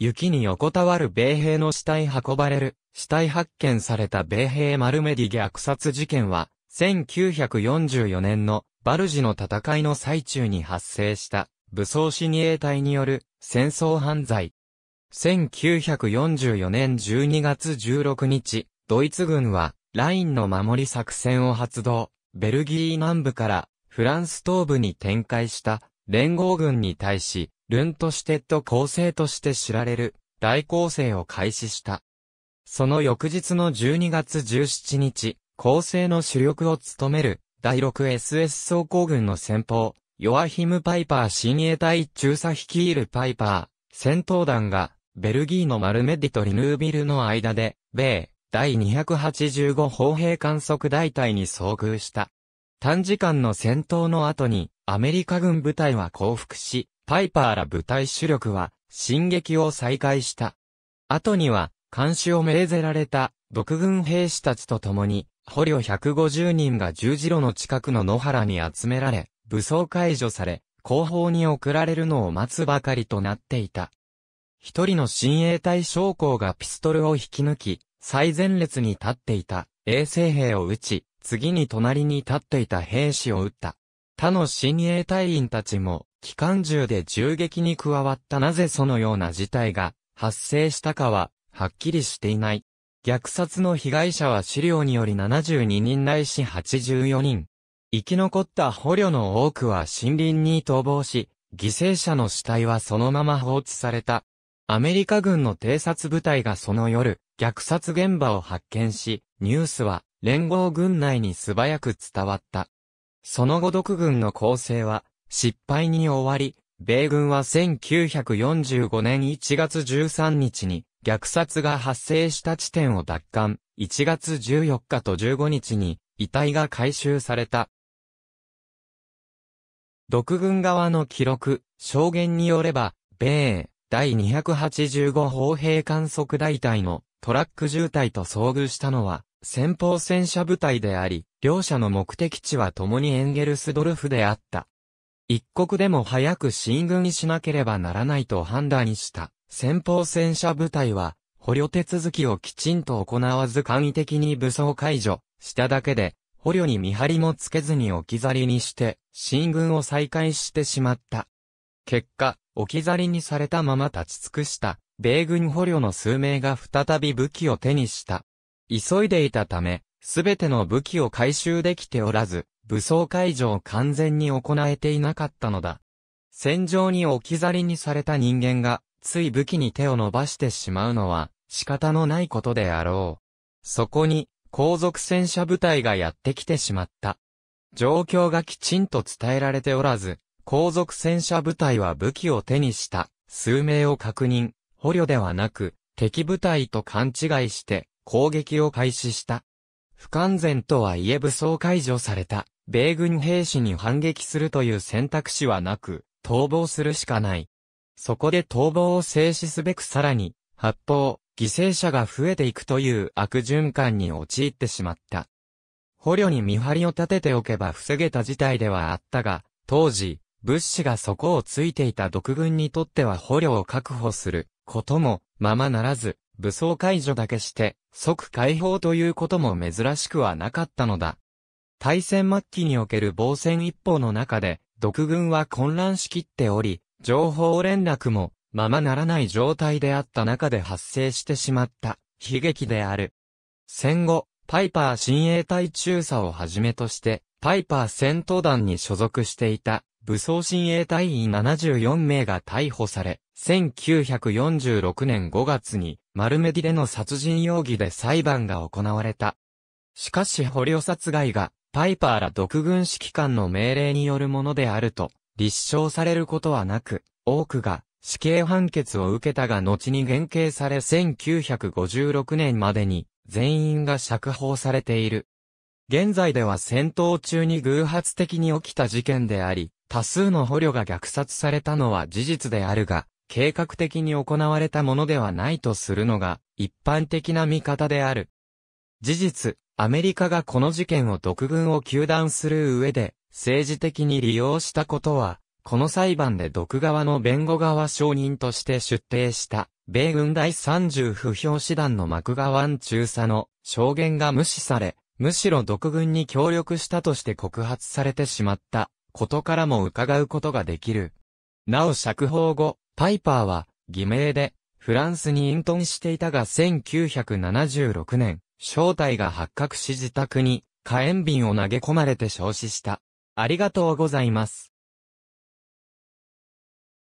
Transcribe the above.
雪に横たわる米兵の死体運ばれる、死体発見された米兵マルメディ虐殺事件は、1944年のバルジの戦いの最中に発生した武装死に衛隊による戦争犯罪。1944年12月16日、ドイツ軍はラインの守り作戦を発動、ベルギー南部からフランス東部に展開した連合軍に対し、ルントシュテッド構成として知られる大構成を開始した。その翌日の12月17日、構成の主力を務める第 6SS 装甲軍の先方、ヨアヒム・パイパー新衛隊中佐率いるパイパー、戦闘団が、ベルギーのマルメディとリヌービルの間で、米、第285砲兵観測大隊に遭遇した。短時間の戦闘の後に、アメリカ軍部隊は降伏し、パイパーら部隊主力は、進撃を再開した。後には、監視を命ぜられた、独軍兵士たちと共に、捕虜150人が十字路の近くの野原に集められ、武装解除され、後方に送られるのを待つばかりとなっていた。一人の親衛隊将校がピストルを引き抜き、最前列に立っていた衛生兵を撃ち、次に隣に立っていた兵士を撃った。他の親衛隊員たちも機関銃で銃撃に加わったなぜそのような事態が発生したかは、はっきりしていない。虐殺の被害者は資料により72人ないし84人。生き残った捕虜の多くは森林に逃亡し、犠牲者の死体はそのまま放置された。アメリカ軍の偵察部隊がその夜、虐殺現場を発見し、ニュースは連合軍内に素早く伝わった。その後独軍の構成は、失敗に終わり、米軍は1945年1月13日に虐殺が発生した地点を奪還、1月14日と15日に遺体が回収された。独軍側の記録、証言によれば、米英第285砲兵観測大隊のトラック渋滞と遭遇したのは、先方戦車部隊であり、両者の目的地は共にエンゲルスドルフであった。一刻でも早く進軍しなければならないと判断した先方戦車部隊は、捕虜手続きをきちんと行わず簡易的に武装解除しただけで、捕虜に見張りもつけずに置き去りにして、進軍を再開してしまった。結果、置き去りにされたまま立ち尽くした、米軍捕虜の数名が再び武器を手にした。急いでいたため、すべての武器を回収できておらず、武装解除を完全に行えていなかったのだ。戦場に置き去りにされた人間が、つい武器に手を伸ばしてしまうのは、仕方のないことであろう。そこに、後続戦車部隊がやってきてしまった。状況がきちんと伝えられておらず、後続戦車部隊は武器を手にした、数名を確認、捕虜ではなく、敵部隊と勘違いして、攻撃を開始した。不完全とはいえ武装解除された。米軍兵士に反撃するという選択肢はなく、逃亡するしかない。そこで逃亡を制止すべくさらに、発砲、犠牲者が増えていくという悪循環に陥ってしまった。捕虜に見張りを立てておけば防げた事態ではあったが、当時、物資が底をついていた独軍にとっては捕虜を確保することもままならず、武装解除だけして即解放ということも珍しくはなかったのだ。大戦末期における防戦一方の中で、独軍は混乱しきっており、情報連絡も、ままならない状態であった中で発生してしまった、悲劇である。戦後、パイパー親衛隊中佐をはじめとして、パイパー戦闘団に所属していた、武装親衛隊員74名が逮捕され、1946年5月に、丸メディでの殺人容疑で裁判が行われた。しかし捕虜殺害がパイパーら独軍指揮官の命令によるものであると、立証されることはなく、多くが死刑判決を受けたが後に減刑され1956年までに全員が釈放されている。現在では戦闘中に偶発的に起きた事件であり、多数の捕虜が虐殺されたのは事実であるが、計画的に行われたものではないとするのが一般的な見方である。事実、アメリカがこの事件を独軍を糾弾する上で、政治的に利用したことは、この裁判で独側の弁護側証人として出廷した、米軍第30不評師団のマクガワン中佐の証言が無視され、むしろ独軍に協力したとして告発されてしまったことからも伺うことができる。なお釈放後、パイパーは偽名でフランスに隠遁していたが1976年、正体が発覚し自宅に火炎瓶を投げ込まれて焼死した。ありがとうございます。